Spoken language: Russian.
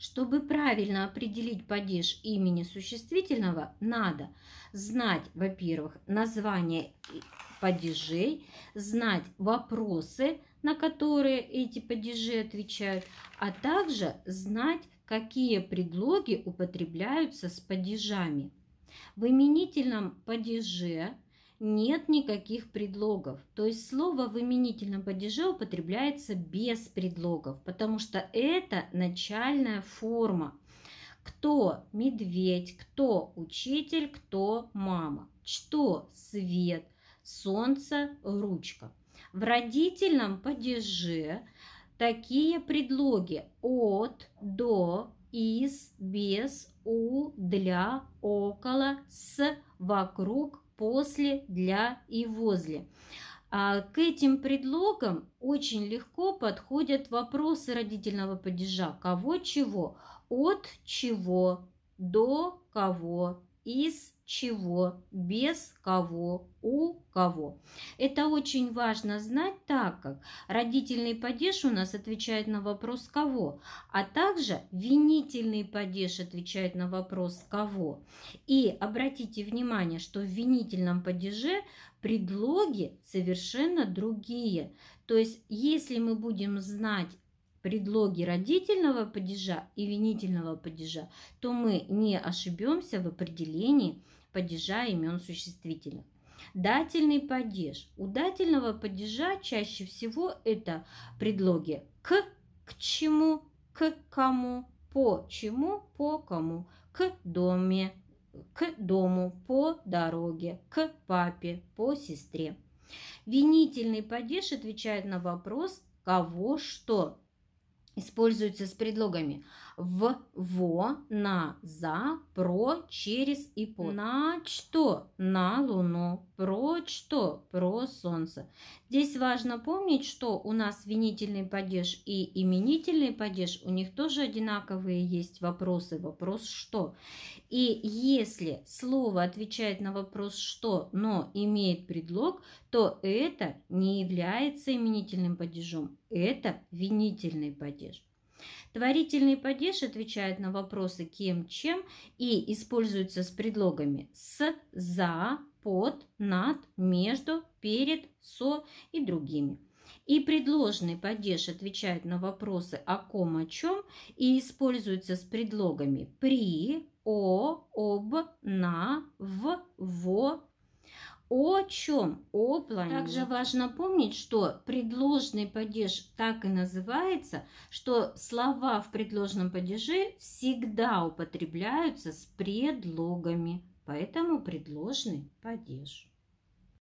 Чтобы правильно определить падеж имени существительного, надо знать, во-первых, название падежей, знать вопросы, на которые эти падежи отвечают, а также знать, какие предлоги употребляются с падежами. В именительном падеже – нет никаких предлогов. То есть слово в именительном падеже употребляется без предлогов, потому что это начальная форма. Кто медведь, кто учитель, кто мама. Что свет, солнце, ручка. В родительном падеже такие предлоги от, до, из, без, у, для, около, с, вокруг, после, для и возле. А к этим предлогам очень легко подходят вопросы родительного падежа. Кого чего? От чего? До кого? из чего, без кого, у кого. Это очень важно знать, так как родительный падеж у нас отвечает на вопрос «кого», а также винительный падеж отвечает на вопрос «кого». И обратите внимание, что в винительном падеже предлоги совершенно другие. То есть, если мы будем знать предлоги родительного падежа и винительного падежа, то мы не ошибемся в определении падежа имен существительных. Дательный падеж. У дательного падежа чаще всего это предлоги к, к чему, к кому, по чему, по кому, к доме, к дому, по дороге, к папе, по сестре. Винительный падеж отвечает на вопрос кого что используются с предлогами в, во, на, за, про, через и по. На что? На луну. Про что? Про солнце. Здесь важно помнить, что у нас винительный падеж и именительный падеж, у них тоже одинаковые есть вопросы. Вопрос что? И если слово отвечает на вопрос что, но имеет предлог, то это не является именительным падежом, это винительный падеж. Творительный падеж отвечает на вопросы кем, чем и используется с предлогами с, за, под, над, между, перед, со и другими. И предложный падеж отвечает на вопросы о ком, о чем и используется с предлогами при, о, об, на, в, во, о чем? О плане. Также важно помнить, что предложный падеж так и называется, что слова в предложном падеже всегда употребляются с предлогами. Поэтому предложный падеж.